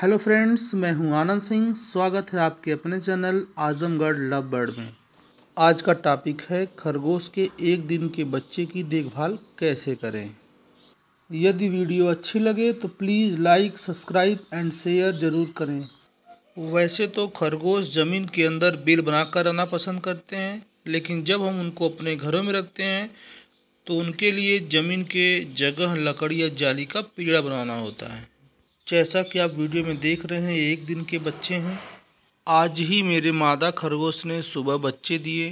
hello friends मैं हूं आनंद सिंह स्वागत है आपके अपने चैनल आजमगढ़ लव बर्ड में आज का टॉपिक है खरगोश के एक दिन के बच्चे की देखभाल कैसे करें यदि वीडियो अच्छी लगे तो please like subscribe and share ज़रूर करें वैसे तो खरगोश ज़मीन के अंदर बिल बनाकर रहना पसंद करते हैं लेकिन जब हम उनको अपने घरों में रखते हैं तो उनके लिए ज़मीन के जगह लकड़ी या जाली का पीड़ा बनाना होता है जैसा कि आप वीडियो में देख रहे हैं एक दिन के बच्चे हैं आज ही मेरे मादा खरगोश ने सुबह बच्चे दिए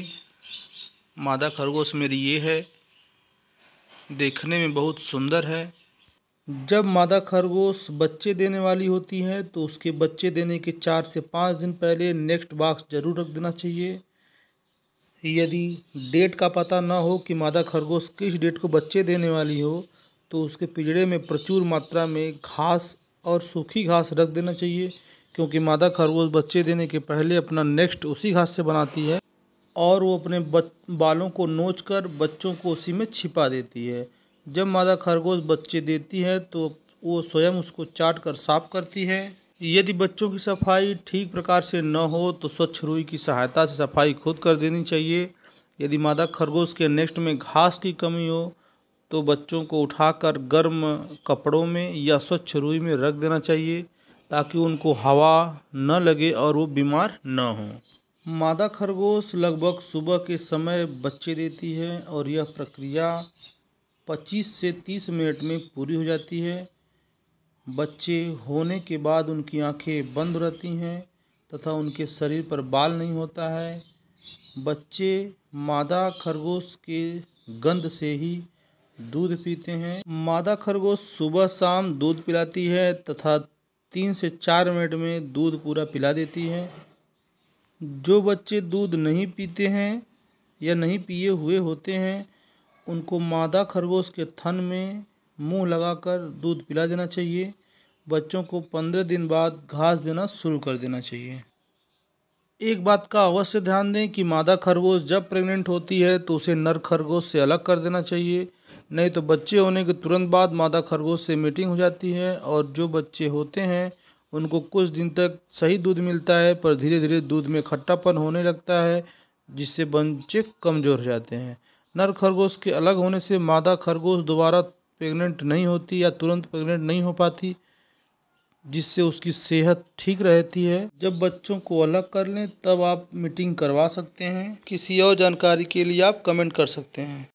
मादा खरगोश मेरी ये है देखने में बहुत सुंदर है जब मादा खरगोश बच्चे देने वाली होती है तो उसके बच्चे देने के चार से पाँच दिन पहले नेक्स्ट बॉक्स ज़रूर रख देना चाहिए यदि डेट का पता ना हो कि मादा खरगोश किस डेट को बच्चे देने वाली हो तो उसके पिजड़े में प्रचुर मात्रा में घास और सूखी घास रख देना चाहिए क्योंकि मादा खरगोश बच्चे देने के पहले अपना नेक्स्ट उसी घास से बनाती है और वो अपने बालों को नोच कर बच्चों को उसी में छिपा देती है जब मादा खरगोश बच्चे देती है तो वो स्वयं उसको चाट कर साफ करती है यदि बच्चों की सफाई ठीक प्रकार से न हो तो स्वच्छ रुई की सहायता से सफाई खुद कर देनी चाहिए यदि मादा खरगोश के नेक्स्ट में घास की कमी हो तो बच्चों को उठाकर गर्म कपड़ों में या स्वच्छ रुई में रख देना चाहिए ताकि उनको हवा न लगे और वो बीमार न हों मादा खरगोश लगभग सुबह के समय बच्चे देती है और यह प्रक्रिया 25 से 30 मिनट में पूरी हो जाती है बच्चे होने के बाद उनकी आंखें बंद रहती हैं तथा उनके शरीर पर बाल नहीं होता है बच्चे मादा खरगोश के गंध से ही दूध पीते हैं मादा खरगोश सुबह शाम दूध पिलाती है तथा तीन से चार मिनट में दूध पूरा पिला देती है जो बच्चे दूध नहीं पीते हैं या नहीं पिए हुए होते हैं उनको मादा खरगोश के थन में मुंह लगाकर दूध पिला देना चाहिए बच्चों को पंद्रह दिन बाद घास देना शुरू कर देना चाहिए एक बात का अवश्य ध्यान दें कि मादा खरगोश जब प्रेग्नेंट होती है तो उसे नर खरगोश से अलग कर देना चाहिए नहीं तो बच्चे होने के तुरंत बाद मादा खरगोश से मीटिंग हो जाती है और जो बच्चे होते हैं उनको कुछ दिन तक सही दूध मिलता है पर धीरे धीरे दूध में खट्टापन होने लगता है जिससे बच्चे कमज़ोर हो जाते हैं नर खरगोश के अलग होने से मादा खरगोश दोबारा प्रेग्नेंट नहीं होती या तुरंत प्रेग्नेंट नहीं हो पाती जिससे उसकी सेहत ठीक रहती है जब बच्चों को अलग कर लें तब आप मीटिंग करवा सकते हैं किसी और जानकारी के लिए आप कमेंट कर सकते हैं